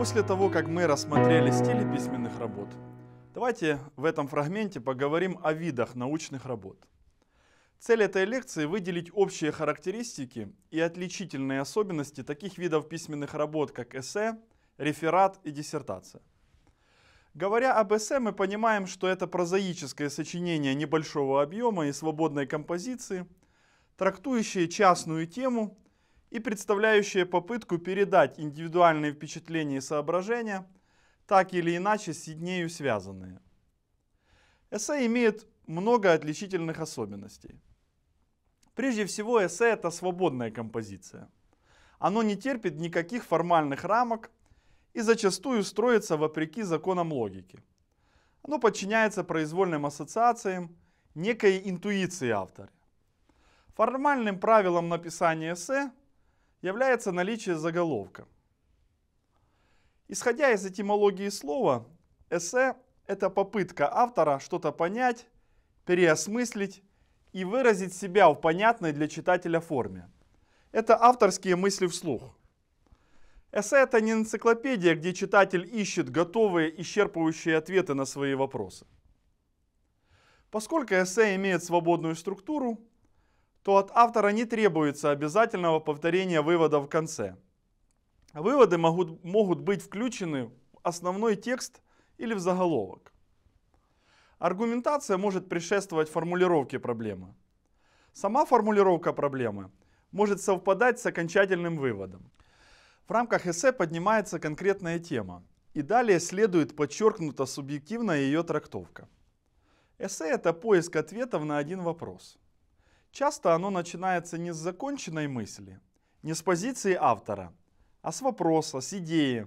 После того, как мы рассмотрели стили письменных работ, давайте в этом фрагменте поговорим о видах научных работ. Цель этой лекции – выделить общие характеристики и отличительные особенности таких видов письменных работ, как эссе, реферат и диссертация. Говоря об эссе, мы понимаем, что это прозаическое сочинение небольшого объема и свободной композиции, трактующее частную тему – и представляющие попытку передать индивидуальные впечатления и соображения, так или иначе с Сиднею связанные. Эссе имеет много отличительных особенностей. Прежде всего, эссе – это свободная композиция. Оно не терпит никаких формальных рамок и зачастую строится вопреки законам логики. Оно подчиняется произвольным ассоциациям, некой интуиции автора. Формальным правилам написания эссе является наличие заголовка. Исходя из этимологии слова, эссе – это попытка автора что-то понять, переосмыслить и выразить себя в понятной для читателя форме. Это авторские мысли вслух. Эссе – это не энциклопедия, где читатель ищет готовые, исчерпывающие ответы на свои вопросы. Поскольку эссе имеет свободную структуру, то от автора не требуется обязательного повторения вывода в конце. Выводы могут, могут быть включены в основной текст или в заголовок. Аргументация может предшествовать формулировке проблемы. Сама формулировка проблемы может совпадать с окончательным выводом. В рамках эссе поднимается конкретная тема, и далее следует подчеркнута субъективная ее трактовка. Эссе – это поиск ответов на один вопрос – Часто оно начинается не с законченной мысли, не с позиции автора, а с вопроса, с идеи,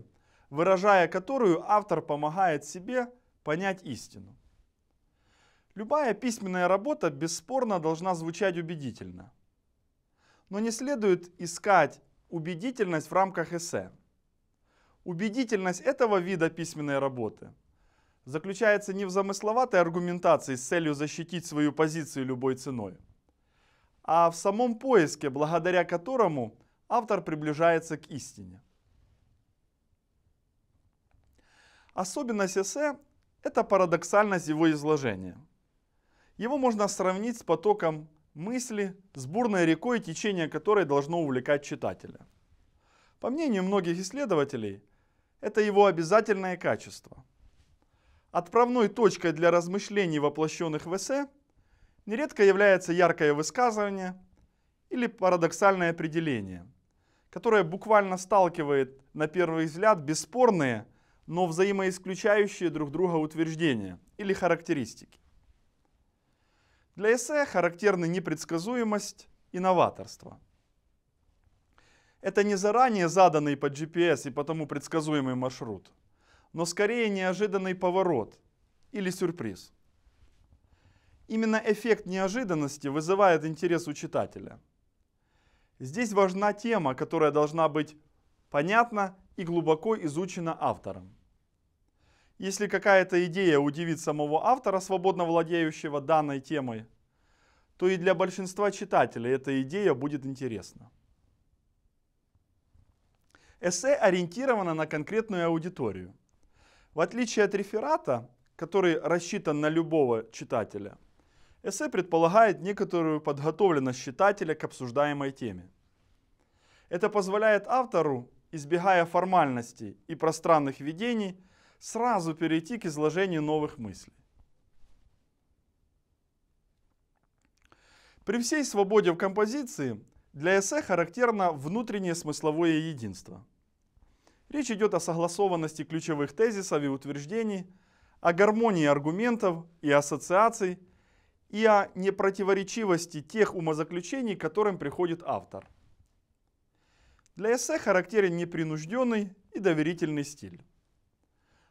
выражая которую автор помогает себе понять истину. Любая письменная работа бесспорно должна звучать убедительно. Но не следует искать убедительность в рамках эссе. Убедительность этого вида письменной работы заключается не в замысловатой аргументации с целью защитить свою позицию любой ценой – а в самом поиске, благодаря которому автор приближается к истине. Особенность эссе – это парадоксальность его изложения. Его можно сравнить с потоком мысли, с бурной рекой, течение которой должно увлекать читателя. По мнению многих исследователей, это его обязательное качество. Отправной точкой для размышлений, воплощенных в эссе – нередко является яркое высказывание или парадоксальное определение, которое буквально сталкивает на первый взгляд бесспорные, но взаимоисключающие друг друга утверждения или характеристики. Для эссе характерны непредсказуемость и новаторство. Это не заранее заданный по GPS и потому предсказуемый маршрут, но скорее неожиданный поворот или сюрприз – Именно эффект неожиданности вызывает интерес у читателя. Здесь важна тема, которая должна быть понятна и глубоко изучена автором. Если какая-то идея удивит самого автора, свободно владеющего данной темой, то и для большинства читателей эта идея будет интересна. Эссе ориентировано на конкретную аудиторию. В отличие от реферата, который рассчитан на любого читателя – Эссе предполагает некоторую подготовленность читателя к обсуждаемой теме. Это позволяет автору, избегая формальностей и пространных видений, сразу перейти к изложению новых мыслей. При всей свободе в композиции для эссе характерно внутреннее смысловое единство. Речь идет о согласованности ключевых тезисов и утверждений, о гармонии аргументов и ассоциаций – и о непротиворечивости тех умозаключений, к которым приходит автор. Для эссе характерен непринужденный и доверительный стиль.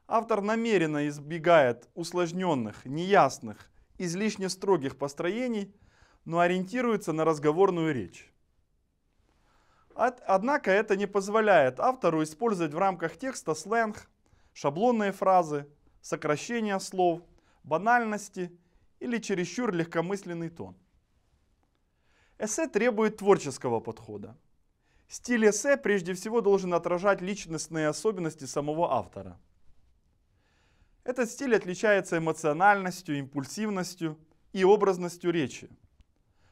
Автор намеренно избегает усложненных, неясных, излишне строгих построений, но ориентируется на разговорную речь. Однако это не позволяет автору использовать в рамках текста сленг, шаблонные фразы, сокращения слов, банальности – или чересчур легкомысленный тон. Эссе требует творческого подхода. Стиль эссе прежде всего должен отражать личностные особенности самого автора. Этот стиль отличается эмоциональностью, импульсивностью и образностью речи,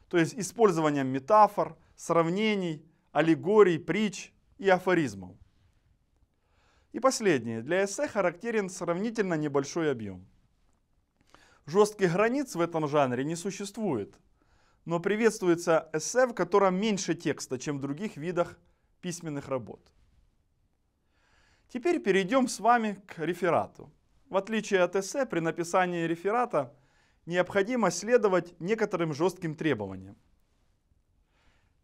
то есть использованием метафор, сравнений, аллегорий, притч и афоризмов. И последнее. Для эссе характерен сравнительно небольшой объем. Жестких границ в этом жанре не существует. Но приветствуется эссе, в котором меньше текста, чем в других видах письменных работ. Теперь перейдем с вами к реферату. В отличие от эссе, при написании реферата необходимо следовать некоторым жестким требованиям.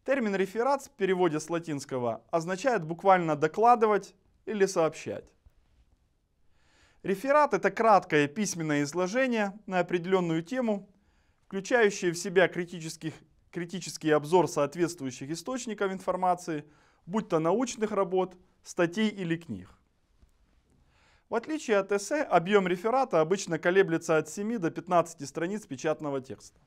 Термин «реферат» в переводе с латинского означает буквально «докладывать» или «сообщать». Реферат – это краткое письменное изложение на определенную тему, включающее в себя критический обзор соответствующих источников информации, будь то научных работ, статей или книг. В отличие от эссе, объем реферата обычно колеблется от 7 до 15 страниц печатного текста.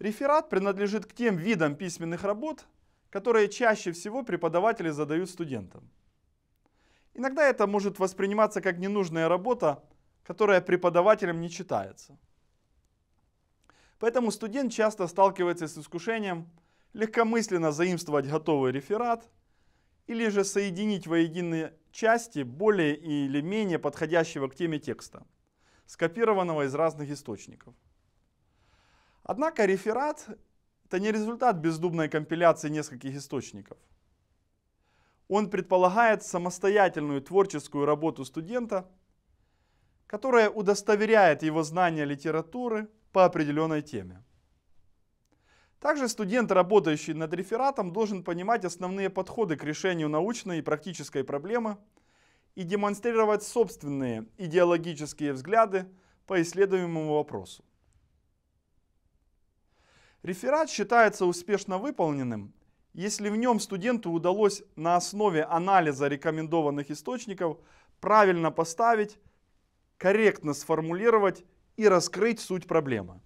Реферат принадлежит к тем видам письменных работ, которые чаще всего преподаватели задают студентам. Иногда это может восприниматься как ненужная работа, которая преподавателем не читается. Поэтому студент часто сталкивается с искушением легкомысленно заимствовать готовый реферат или же соединить воедино части более или менее подходящего к теме текста, скопированного из разных источников. Однако реферат – это не результат бездумной компиляции нескольких источников – он предполагает самостоятельную творческую работу студента, которая удостоверяет его знания литературы по определенной теме. Также студент, работающий над рефератом, должен понимать основные подходы к решению научной и практической проблемы и демонстрировать собственные идеологические взгляды по исследуемому вопросу. Реферат считается успешно выполненным, если в нем студенту удалось на основе анализа рекомендованных источников правильно поставить, корректно сформулировать и раскрыть суть проблемы.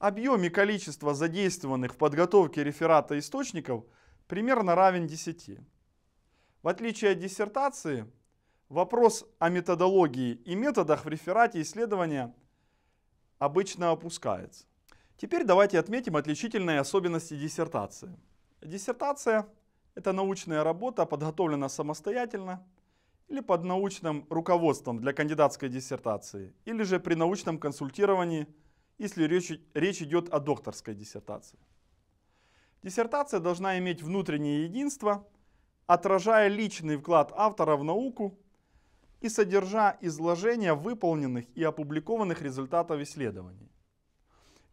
Объем и количество задействованных в подготовке реферата источников примерно равен 10. В отличие от диссертации, вопрос о методологии и методах в реферате исследования обычно опускается. Теперь давайте отметим отличительные особенности диссертации. Диссертация – это научная работа, подготовлена самостоятельно или под научным руководством для кандидатской диссертации, или же при научном консультировании, если речь, речь идет о докторской диссертации. Диссертация должна иметь внутреннее единство, отражая личный вклад автора в науку и содержа изложение выполненных и опубликованных результатов исследований.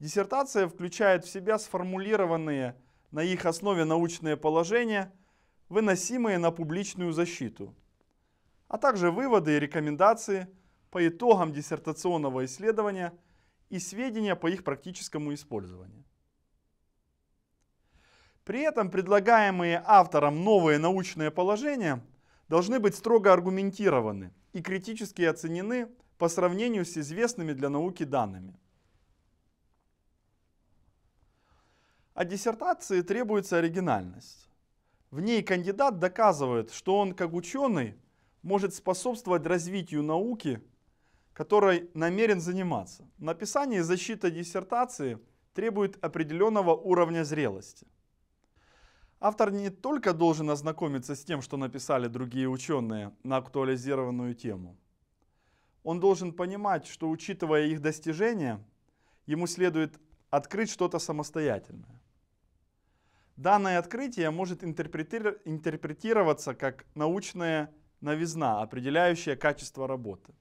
Диссертация включает в себя сформулированные на их основе научные положения, выносимые на публичную защиту, а также выводы и рекомендации по итогам диссертационного исследования и сведения по их практическому использованию. При этом предлагаемые автором новые научные положения должны быть строго аргументированы и критически оценены по сравнению с известными для науки данными. От диссертации требуется оригинальность. В ней кандидат доказывает, что он как ученый может способствовать развитию науки, которой намерен заниматься. Написание и защита диссертации требует определенного уровня зрелости. Автор не только должен ознакомиться с тем, что написали другие ученые на актуализированную тему. Он должен понимать, что учитывая их достижения, ему следует открыть что-то самостоятельное. Данное открытие может интерпретироваться как научная новизна, определяющая качество работы.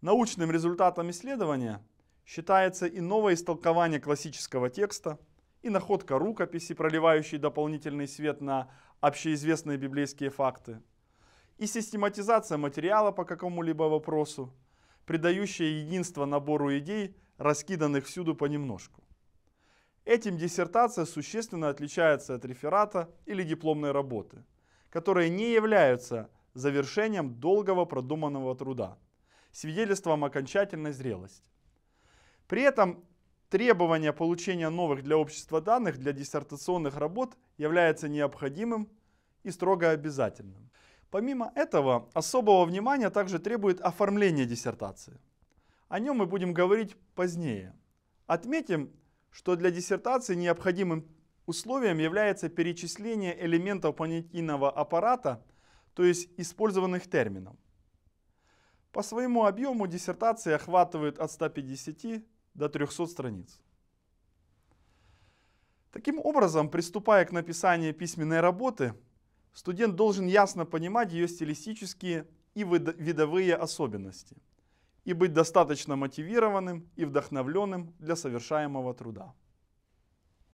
Научным результатом исследования считается и новое истолкование классического текста, и находка рукописи, проливающей дополнительный свет на общеизвестные библейские факты, и систематизация материала по какому-либо вопросу, придающая единство набору идей, раскиданных всюду понемножку. Этим диссертация существенно отличается от реферата или дипломной работы, которые не являются завершением долгого продуманного труда, свидетельством окончательной зрелости. При этом требование получения новых для общества данных для диссертационных работ является необходимым и строго обязательным. Помимо этого, особого внимания также требует оформление диссертации. О нем мы будем говорить позднее. Отметим, что для диссертации необходимым условием является перечисление элементов понятийного аппарата, то есть использованных терминов. По своему объему диссертации охватывает от 150 до 300 страниц. Таким образом, приступая к написанию письменной работы, студент должен ясно понимать ее стилистические и видовые особенности – и быть достаточно мотивированным и вдохновленным для совершаемого труда.